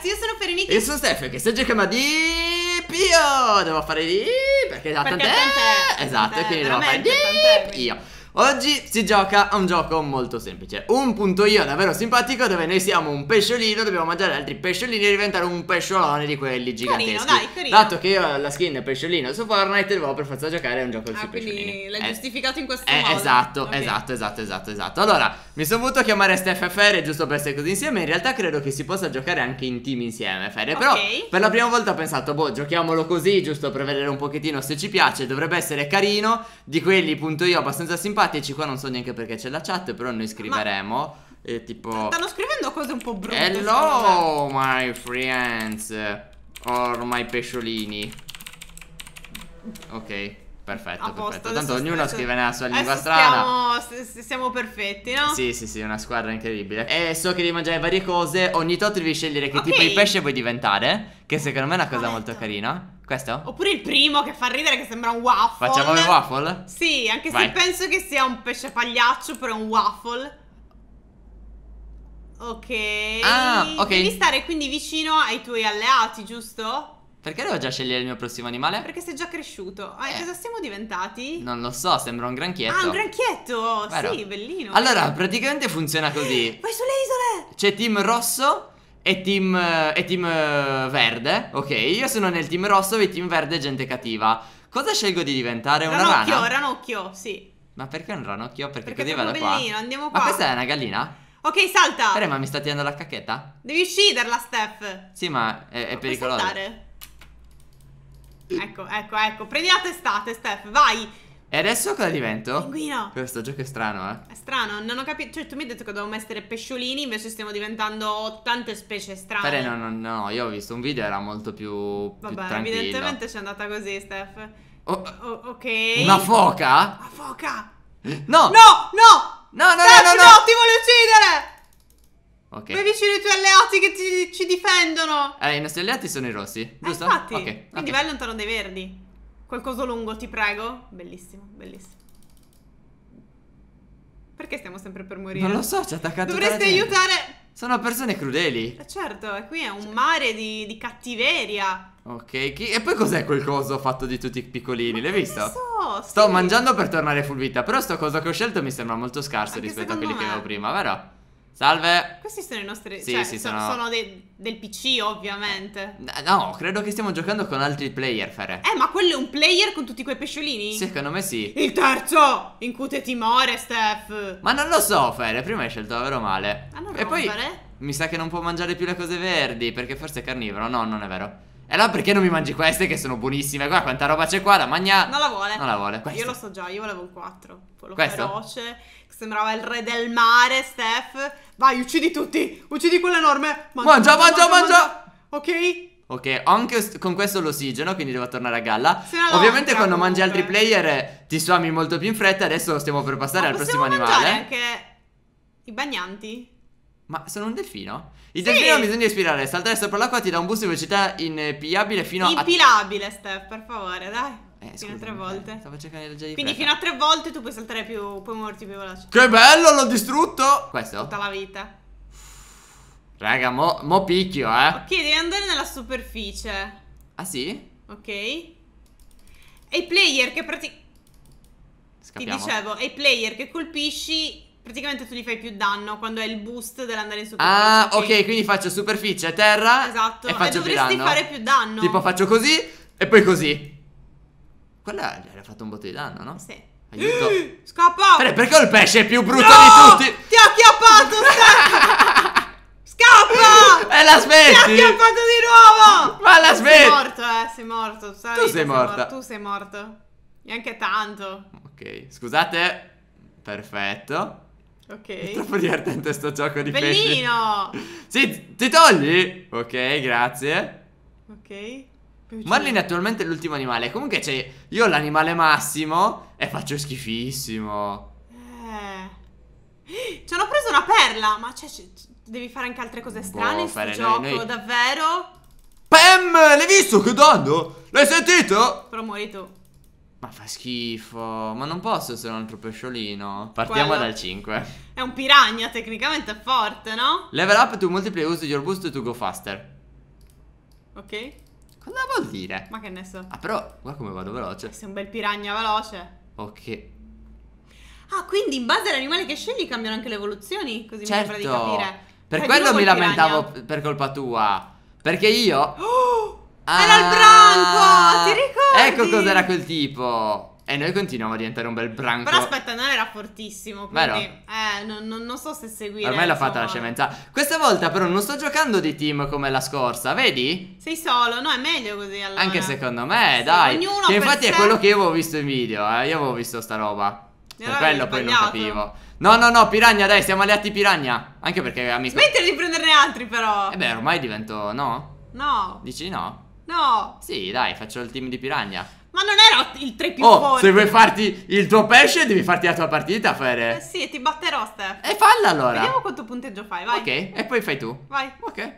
ragazzi, io sono Fereniki. Io sono Stefano, che sta giocando di Pio. Devo fare di... perché esatto, perché tant'è. Esatto, tant'è, quindi devo fare di Pio. Oggi si gioca a un gioco molto semplice Un punto io davvero simpatico dove noi siamo un pesciolino Dobbiamo mangiare altri pesciolini e diventare un pesciolone di quelli giganteschi Carino, dai, carino Dato che io ho la skin pesciolino su Fortnite dovevo per forza giocare a un gioco ah, su pesciolini l'hai eh, giustificato in questo eh, modo Esatto, okay. esatto, esatto, esatto, esatto Allora, mi sono voluto chiamare STFFR giusto per essere così insieme In realtà credo che si possa giocare anche in team insieme, Fere Però okay. per la prima volta ho pensato, boh, giochiamolo così Giusto per vedere un pochettino se ci piace Dovrebbe essere carino Di quelli, punto io, abbastanza simpatico simpatici, qua non so neanche perché c'è la chat, però noi scriveremo. Ma... E tipo... Stanno scrivendo cose un po' brutte. Hello, my friends. Or my pesciolini. Ok. Perfetto, perfetto. Tanto ognuno scrive nella sua lingua strana. Siamo, siamo perfetti, no? Sì, sì, sì, una squadra incredibile. E so che devi mangiare varie cose. Ogni tot devi scegliere che okay. tipo di pesce vuoi diventare. Che secondo me è una cosa molto carina. Questo? Oppure il primo che fa ridere che sembra un waffle. Facciamo il waffle? Sì, anche Vai. se penso che sia un pesce pagliaccio, però è un waffle. Ok. Ah, ok. Devi stare quindi vicino ai tuoi alleati, giusto? Perché devo già scegliere il mio prossimo animale? Perché sei già cresciuto. Ah, eh. cosa siamo diventati? Non lo so, sembra un granchietto. Ah, un granchietto! Vero. Sì, bellino. Allora, praticamente funziona così. Vai sulle isole! C'è team rosso e team, e team eh, verde, ok? Io sono nel team rosso e team verde è gente cattiva. Cosa scelgo di diventare? Una ranocchio, rana? ranocchio, sì. Ma perché un ranocchio? Perché, perché così vado bellino, andiamo qua. Ma questa è una gallina? Ok, salta. Pare, eh, ma mi sta tirando la cacchetta? Devi ucciderla, Steph. Sì, ma è, è ma pericoloso. Saltare. Ecco, ecco, ecco. Prendi la testata, Steph, vai. E adesso cosa divento? Pinguino. Questo gioco è strano, eh. È strano, non ho capito. Cioè, tu mi hai detto che dovevamo essere pesciolini, invece stiamo diventando tante specie strane. Beh, no, no, no, io ho visto un video, era molto più. più Vabbè, più evidentemente c'è andata così, Steph. Oh, oh, ok. Una foca? Una foca! No! No! No! No, no, Steph, no, no, no! no ti voglio uccidere! Ok. Vai vicino ai tuoi alleati che ti, ci difendono. Eh, i nostri alleati sono i rossi, ah, giusto? Eh, infatti. Ok. Quindi okay. vai lontano dai verdi. Qualcosa lungo, ti prego. Bellissimo, bellissimo. Perché stiamo sempre per morire? Non lo so, ci ha attaccato Dovresti aiutare... Sono persone crudeli. Eh, certo, qui è un mare di, di cattiveria. Ok, chi... e poi cos'è quel coso fatto di tutti i piccolini? L'hai visto? Lo So, sì. Sto mangiando per tornare full vita, però sto coso che ho scelto mi sembra molto scarso Anche rispetto a quelli me. che avevo prima, vero? Salve! Questi sono i nostri... Sì, cioè, sì, sono, sono de, del PC, ovviamente. No, credo che stiamo giocando con altri player, Fere. Eh, ma quello è un player con tutti quei pesciolini? Secondo me sì. Il terzo! Incute timore, Steph. Ma non lo so, Fere. Prima hai scelto davvero male. Ma non e rompere. poi... Mi sa che non può mangiare più le cose verdi, perché forse è carnivoro. No, non è vero. E allora perché non mi mangi queste che sono buonissime? Guarda quanta roba c'è qua, da magna... Non la vuole. Non la vuole. Questo. Io lo so già, io volevo un 4. Quello Questo? feroce, che sembrava il re del mare, Steph. Vai, uccidi tutti, uccidi quell'enorme. Mangia mangia mangia, mangia, mangia, mangia. Ok? Ok, ho anche con questo l'ossigeno, quindi devo tornare a galla. Ovviamente quando comunque. mangi altri player eh, ti suami molto più in fretta, adesso stiamo per passare Ma al prossimo animale. Ma anche i bagnanti? Ma sono un delfino? Il sì. delfino ha bisogno di ispirare. Saltare sopra l'acqua ti dà un boost di velocità inepilabile fino a. Impilabile, Steph, per favore, dai. Eh, fino a tre eh, volte. Eh, stavo cercando di leggere. Quindi fino a tre volte tu puoi saltare più. Puoi muoverti più veloce. Che bello, l'ho distrutto! Questo? Tutta la vita. Raga, mo, mo picchio, eh. Ok, devi andare nella superficie. Ah, sì? Ok. E i player che praticamente. Ti dicevo, e i player che colpisci Praticamente tu gli fai più danno quando è il boost dell'andare in superficie. Ah, ok, quindi faccio superficie, terra. Esatto. E, faccio e dovresti più fare più danno. Tipo faccio così e poi così. Quella gli ha fatto un botto di danno, no? Sì. Aiuto. Scappa! Perché, perché il pesce è più brutto no! di tutti? Ti ha acchiappato, Scappa! E eh, la smetti? Ti ha acchiappato di nuovo! Ma la smetti? Sei morto, eh, sei morto. Sai, tu sei, sei morta. Morto. Tu sei morto. Neanche tanto. Ok, scusate. Perfetto. Ok. È troppo divertente sto gioco di Bellino! pesci. Bellino! sì, ti togli? Ok, grazie. Ok. Marlin è attualmente l'ultimo animale. Comunque c'è. io ho l'animale massimo e faccio schifissimo. Eh. Ci hanno preso una perla. Ma cioè, devi fare anche altre cose boh, strane boh, in questo gioco, noi... davvero? Pam! L'hai visto che danno? L'hai sentito? Però muori tu. Ma fa schifo, ma non posso essere un altro pesciolino. Partiamo Quello dal 5. È un piragna, tecnicamente è forte, no? Level up to multiply use your boost to go faster. Ok. Cosa vuol dire? Ma che ne so. Ah, però, guarda come vado veloce. Sei un bel piragna veloce. Ok. Ah, quindi in base all'animale che scegli cambiano anche le evoluzioni? Così certo. mi sembra di certo. capire. Per Fai cioè, quello mi lamentavo piragna. per colpa tua. Perché io... Oh! Ah, era il ah. branco, ti ricordi? Ecco cos'era quel tipo. E noi continuiamo a diventare un bel branco. Però aspetta, non era fortissimo. Quindi, Vero. eh, non, non, non, so se seguire. Ormai l'ha fatta la scemenza. Questa volta, però, non sto giocando di team come la scorsa, vedi? Sei solo, no? È meglio così. Allora. Anche secondo me, sì, dai. Ognuno che infatti sé. è quello che io avevo visto in video. Eh. Io avevo visto sta roba. E per quello poi non capivo. No, no, no, piragna, dai, siamo alleati piragna. Anche perché, amico. Smettila di prenderne altri, però. E eh beh, ormai divento. No? No. Dici no? No! Sì, dai, faccio il team di Piragna. Ma non era il 3 più oh, forte. se vuoi farti il tuo pesce, devi farti la tua partita, Fere. Eh sì, ti batterò, Steph. E falla allora. Vediamo quanto punteggio fai, vai. Ok, e poi fai tu. Vai. Ok,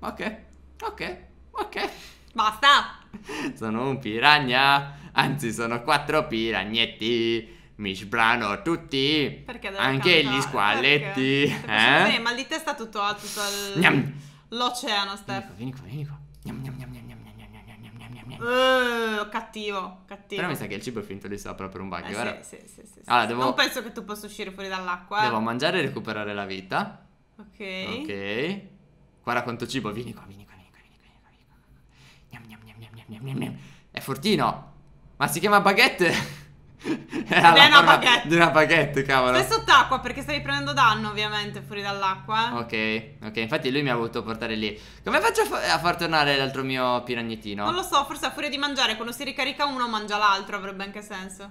ok, ok, ok. Basta. Sono un piragna. Anzi, sono quattro piragnetti. Mi sbrano tutti. Perché Anche cantare? gli squaletti. Perché? Eh? Sì, mal di testa tutto, tutto l'oceano, Steph. vieni qua, vieni qua. Uh, cattivo, cattivo. Però mi sa che il cibo è finito lì sopra per un bagno. Eh, allora... sì, sì, sì, allora, devo... Non penso che tu possa uscire fuori dall'acqua. Devo mangiare e recuperare la vita. Ok. Ok. Guarda quanto cibo. Vieni qua, vieni qua, vieni qua, vieni qua. Vieni qua. Niam, niam, niam, niam, niam, niam, niam. È fortino. Ma si chiama baguette. È di una baguette. Di una baguette, cavolo. Stai sott'acqua perché stavi prendendo danno, ovviamente, fuori dall'acqua. Eh. Ok, ok. Infatti lui mi ha voluto portare lì. Come faccio a, fa a far tornare l'altro mio piragnettino? Non lo so, forse a furia di mangiare, quando si ricarica uno mangia l'altro, avrebbe anche senso.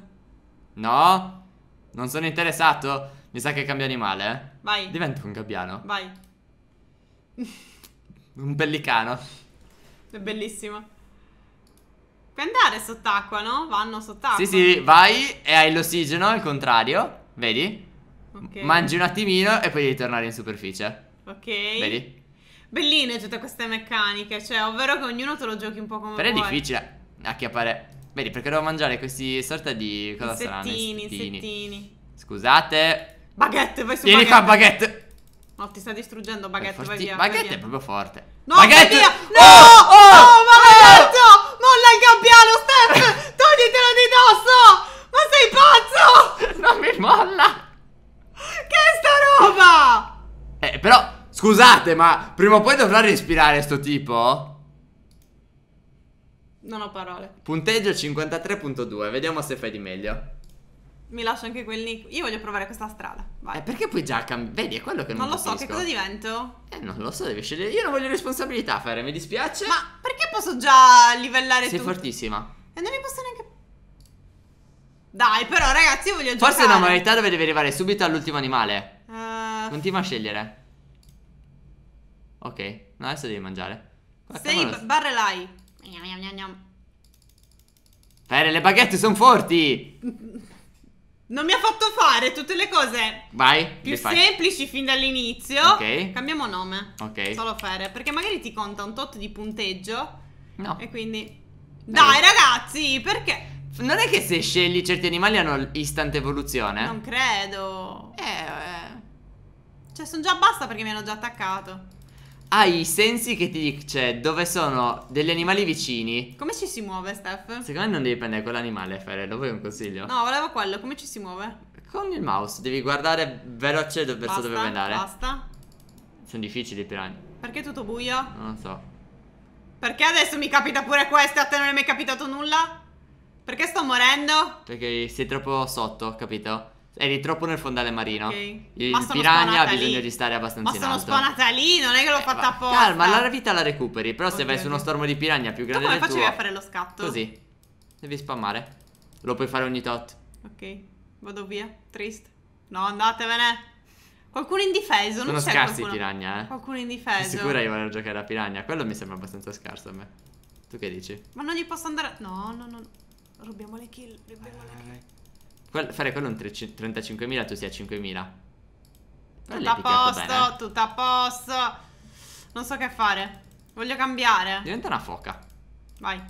No? Non sono interessato. Mi sa che cambia animale, eh. Vai. Divento un gabbiano. Vai. un pellicano. È bellissimo. Puoi andare sott'acqua, no? Vanno sott'acqua. Sì, sì, vai e hai l'ossigeno al contrario, vedi? Okay. Mangi un attimino e poi devi tornare in superficie. Ok. Vedi? Belline tutte queste meccaniche, cioè, ovvero che ognuno te lo giochi un po' come Però vuoi. Però è difficile acchiappare. Vedi, perché devo mangiare questi sorta di cosa insettini, saranno? Insettini, insettini. Scusate. Baguette, vai su Vieni baguette. qua, baguette. No, ti sta distruggendo baguette, vai via. Baguette vai via. è proprio forte. No, baguette! Via! Oh! No! Oh! Scusate, ma prima o poi dovrà respirare sto tipo? Non ho parole. Punteggio 53.2, vediamo se fai di meglio. Mi lascio anche quel nick. Io voglio provare questa strada. Vai. Eh, perché puoi già cambiare? Vedi, è quello che non, non lo capisco. so, che cosa divento? Eh, non lo so, devi scegliere. Io non voglio responsabilità fare, mi dispiace. Ma perché posso già livellare Sei tutto? fortissima. E non mi posso neanche. Dai, però, ragazzi, io voglio Forse giocare. Forse è una modalità dove devi arrivare subito all'ultimo animale. Uh... Continua a scegliere. Ok, no, adesso devi mangiare. Sei cavolo. barrelai. Fere, le baguette sono forti. Non mi ha fatto fare tutte le cose Vai Più semplici fin dall'inizio Ok Cambiamo nome Ok Solo Fere Perché magari ti conta un tot di punteggio No E quindi eh, Dai, Dai ragazzi Perché Non è che se scegli certi animali hanno istante evoluzione eh? Non credo Eh, eh. Cioè sono già basta perché mi hanno già attaccato hai sensi che ti dice cioè, dove sono degli animali vicini. Come ci si muove, Steph? Secondo me non devi prendere quell'animale, Fere, lo vuoi un consiglio? No, volevo quello, come ci si muove? Con il mouse, devi guardare veloce verso basta, dove vuoi andare. Basta. Sono difficili i piani. Perché è tutto buio? Non lo so. Perché adesso mi capita pure questo e a te non è mai capitato nulla? Perché sto morendo? Perché sei troppo sotto, capito? Eri troppo nel fondale marino. Okay. Il piranha ha bisogno lì. di stare abbastanza in alto. Ma sono spanata lì, non è che l'ho eh, fatta eh, apposta. Calma, la vita la recuperi. Però okay, se vai su uno stormo di piranha più grande del tuo... come facevi a fare lo scatto? Così. Devi spammare. Lo puoi fare ogni tot. Ok, vado via. Trist. No, andatevene. Qualcuno indifeso, non Sono c'è scarsi qualcuno... i piranha, eh. Qualcuno indifeso. Sei sicura io voglio giocare a piranha? Quello mi sembra abbastanza scarso a me. Tu che dici? Ma non gli posso andare... No, no, no. Rubiamo le kill, rubiamo le kill. vai. Quell fare quello un 35.000 tu sei a 5.000. Tutto a posto, bene. Eh. tutto a posto. Non so che fare. Voglio cambiare. Diventa una foca. Vai.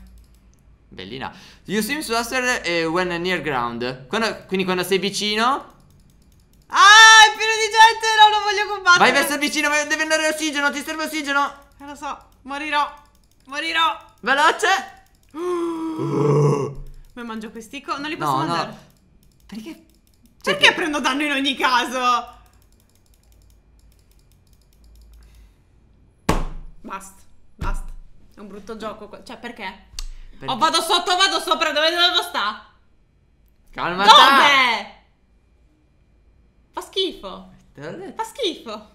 Bellina. You swim faster eh, when near ground. Quando, quindi quando sei vicino... Ah, è pieno di gente, no, non voglio combattere. Vai verso vicino, vai, devi andare ossigeno, ti serve ossigeno. Eh, lo so, morirò. Morirò. Veloce. Uh. Mi mangio questi co... Non li posso no, mangiare. No. Perché? Cioè, perché prendo danno in ogni caso? Basta, basta. È un brutto gioco. Cioè, perché? perché? Oh, vado sotto, vado sopra, dove devo sta? Calma. Dove? Fa schifo. Fa schifo.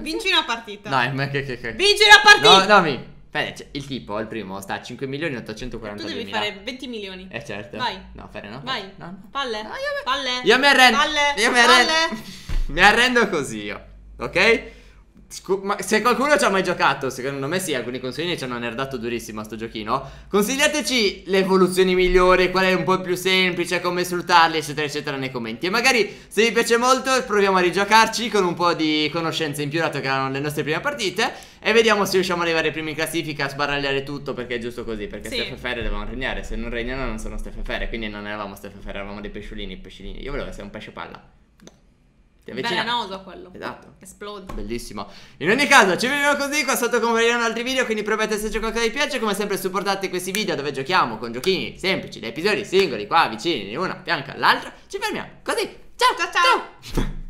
Vinci una partita. Dai, ma che che che. Vinci una partita. No, dammi. Fede, cioè, il tipo, il primo, sta a 5 milioni 840 Tu devi fare 20 milioni. Eh certo. Vai. No, Fede, no. Vai. No, no. Palle. No, io me... Palle. Io mi arrendo. Palle. Io mi arrendo. Palle. mi arrendo così io. Ok? Scu- ma se qualcuno ci ha mai giocato, secondo me sì, alcuni consigli ci hanno nerdato durissimo a sto giochino. Consigliateci le evoluzioni migliori, qual è un po' più semplice, come sfruttarli, eccetera, eccetera, nei commenti. E magari se vi piace molto, proviamo a rigiocarci con un po' di conoscenze in più, dato che erano le nostre prime partite. E vediamo se riusciamo ad arrivare prima in classifica, a sbaragliare tutto, perché è giusto così. Perché sì. Ferre devono regnare, se non regnano non sono Ferre. quindi non eravamo Ferre, eravamo dei pesciolini, pesciolini. Io volevo essere un pesce palla. Velenoso quello. Esatto. Esplode. Bellissimo. In ogni caso, ci vediamo così. Qua sotto compariranno altri video. Quindi promettete se il qualcosa vi piace. Come sempre, supportate questi video dove giochiamo con giochini semplici, da episodi singoli, qua vicini, una fianca all'altra. Ci fermiamo così. Ciao, ciao, ciao. ciao.